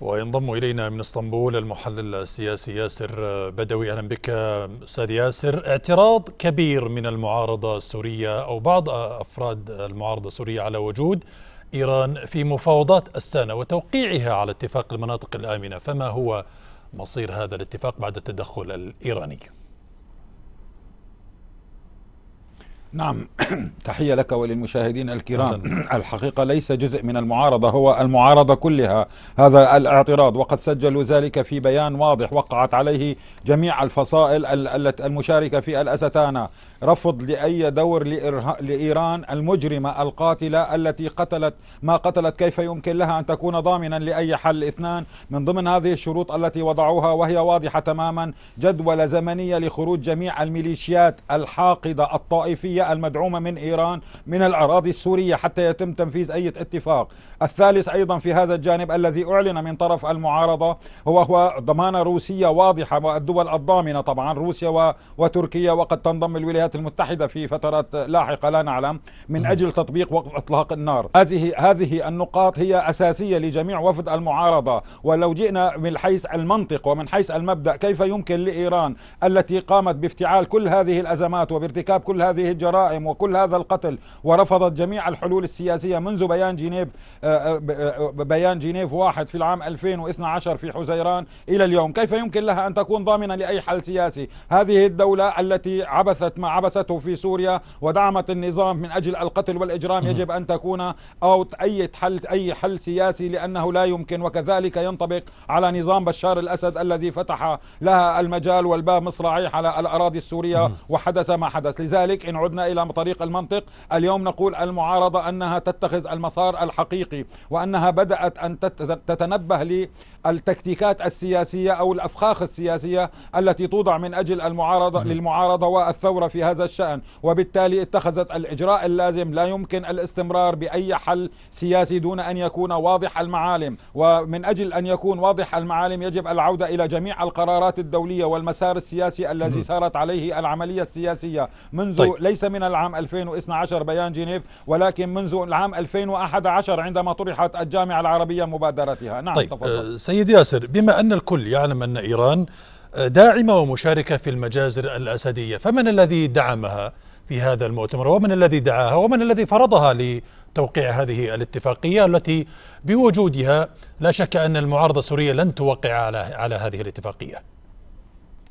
وينضم إلينا من اسطنبول المحلل السياسي ياسر بدوي أهلا بك أستاذ ياسر اعتراض كبير من المعارضة السورية أو بعض أفراد المعارضة السورية على وجود إيران في مفاوضات السنة وتوقيعها على اتفاق المناطق الآمنة فما هو مصير هذا الاتفاق بعد التدخل الإيراني؟ نعم تحية لك وللمشاهدين الكرام الحقيقة ليس جزء من المعارضة هو المعارضة كلها هذا الاعتراض وقد سجلوا ذلك في بيان واضح وقعت عليه جميع الفصائل المشاركة في الأستانة رفض لأي دور لإيران المجرمة القاتلة التي قتلت ما قتلت كيف يمكن لها أن تكون ضامنا لأي حل اثنان من ضمن هذه الشروط التي وضعوها وهي واضحة تماما جدول زمنية لخروج جميع الميليشيات الحاقدة الطائفية السورية المدعومة من إيران من الأراضي السورية حتى يتم تنفيذ أي اتفاق الثالث أيضا في هذا الجانب الذي أعلن من طرف المعارضة هو هو ضمانة روسية واضحة والدول الضامنة طبعا روسيا وتركيا وقد تنضم الولايات المتحدة في فترات لاحقة لا نعلم من نعم. أجل تطبيق وقف إطلاق النار هذه هذه النقاط هي أساسية لجميع وفد المعارضة ولو جئنا من حيث المنطق ومن حيث المبدأ كيف يمكن لإيران التي قامت بافتعال كل هذه الأزمات وبارتكاب كل هذه الجرائم الجرائم وكل هذا القتل ورفضت جميع الحلول السياسية منذ بيان جنيف آه، آه، آه، بيان جنيف واحد في العام 2012 في حزيران إلى اليوم كيف يمكن لها أن تكون ضامنة لأي حل سياسي هذه الدولة التي عبثت ما عبثته في سوريا ودعمت النظام من أجل القتل والإجرام يجب أن تكون أو أي حل أي حل سياسي لأنه لا يمكن وكذلك ينطبق على نظام بشار الأسد الذي فتح لها المجال والباب مصراعيه على الأراضي السورية وحدث ما حدث لذلك إن عدنا ذهبنا إلى طريق المنطق اليوم نقول المعارضة أنها تتخذ المسار الحقيقي وأنها بدأت أن تتنبه للتكتيكات السياسية أو الأفخاخ السياسية التي توضع من أجل المعارضة للمعارضة والثورة في هذا الشأن وبالتالي اتخذت الإجراء اللازم لا يمكن الاستمرار بأي حل سياسي دون أن يكون واضح المعالم ومن أجل أن يكون واضح المعالم يجب العودة إلى جميع القرارات الدولية والمسار السياسي الذي سارت عليه العملية السياسية منذ طيب. ليس من العام 2012 بيان جنيف ولكن منذ العام 2011 عندما طرحت الجامعة العربية مبادرتها نعم طيب تفضل. آه، سيد ياسر بما أن الكل يعلم أن إيران آه، داعمة ومشاركة في المجازر الأسدية فمن الذي دعمها في هذا المؤتمر ومن الذي دعاها ومن الذي فرضها لتوقيع هذه الاتفاقية التي بوجودها لا شك أن المعارضة السورية لن توقع على, على هذه الاتفاقية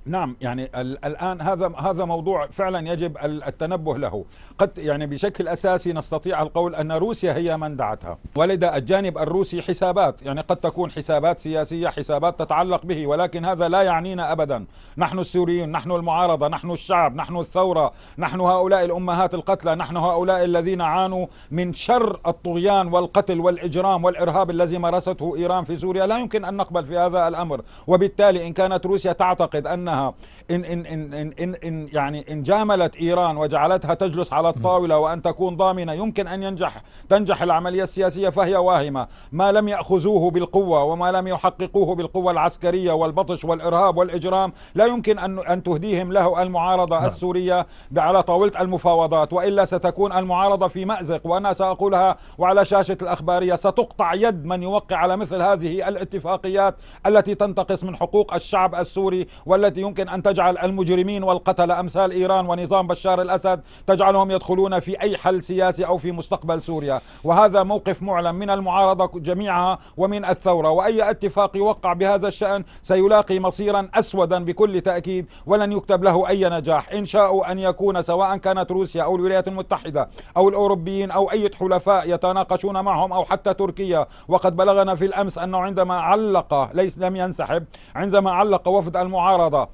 نعم يعني الان هذا هذا موضوع فعلا يجب التنبه له، قد يعني بشكل اساسي نستطيع القول ان روسيا هي من دعتها، ولدى الجانب الروسي حسابات، يعني قد تكون حسابات سياسيه، حسابات تتعلق به، ولكن هذا لا يعنينا ابدا، نحن السوريين، نحن المعارضه، نحن الشعب، نحن الثوره، نحن هؤلاء الامهات القتلى، نحن هؤلاء الذين عانوا من شر الطغيان والقتل والاجرام والارهاب الذي مارسته ايران في سوريا، لا يمكن ان نقبل في هذا الامر، وبالتالي ان كانت روسيا تعتقد انها انها ان ان ان ان, إن, إن يعني ان جاملت ايران وجعلتها تجلس على الطاوله وان تكون ضامنه يمكن ان ينجح تنجح العمليه السياسيه فهي واهمه، ما لم ياخذوه بالقوه وما لم يحققوه بالقوه العسكريه والبطش والارهاب والاجرام لا يمكن ان ان تهديهم له المعارضه نعم. السوريه على طاوله المفاوضات والا ستكون المعارضه في مازق وانا ساقولها وعلى شاشه الاخباريه ستقطع يد من يوقع على مثل هذه الاتفاقيات التي تنتقص من حقوق الشعب السوري والتي التي يمكن أن تجعل المجرمين والقتلة أمثال إيران ونظام بشار الأسد تجعلهم يدخلون في أي حل سياسي أو في مستقبل سوريا وهذا موقف معلن من المعارضة جميعها ومن الثورة وأي اتفاق يوقع بهذا الشأن سيلاقي مصيرا أسودا بكل تأكيد ولن يكتب له أي نجاح إن شاءوا أن يكون سواء كانت روسيا أو الولايات المتحدة أو الأوروبيين أو أي حلفاء يتناقشون معهم أو حتى تركيا وقد بلغنا في الأمس أنه عندما علق ليس لم ينسحب عندما علق وفد المعارضة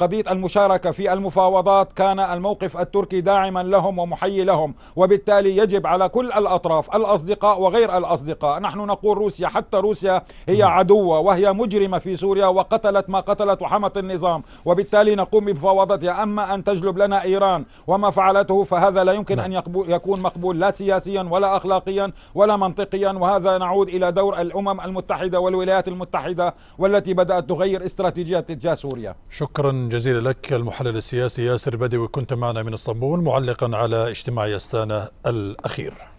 قضية آه، المشاركة في المفاوضات كان الموقف التركي داعما لهم ومحيي لهم وبالتالي يجب على كل الأطراف الأصدقاء وغير الأصدقاء نحن نقول روسيا حتى روسيا هي نعم. عدوة وهي مجرمة في سوريا وقتلت ما قتلت وحمت النظام وبالتالي نقوم بمفاوضتها أما أن تجلب لنا إيران وما فعلته فهذا لا يمكن نعم. أن يكون مقبول لا سياسيا ولا أخلاقيا ولا منطقيا وهذا نعود إلى دور الأمم المتحدة والولايات المتحدة والتي بدأت تغير استراتيجية تجاه سوريا الدولية شكرا جزيلا لك المحلل السياسي ياسر بدوي كنت معنا من اسطنبول معلقا على اجتماع يستانا الأخير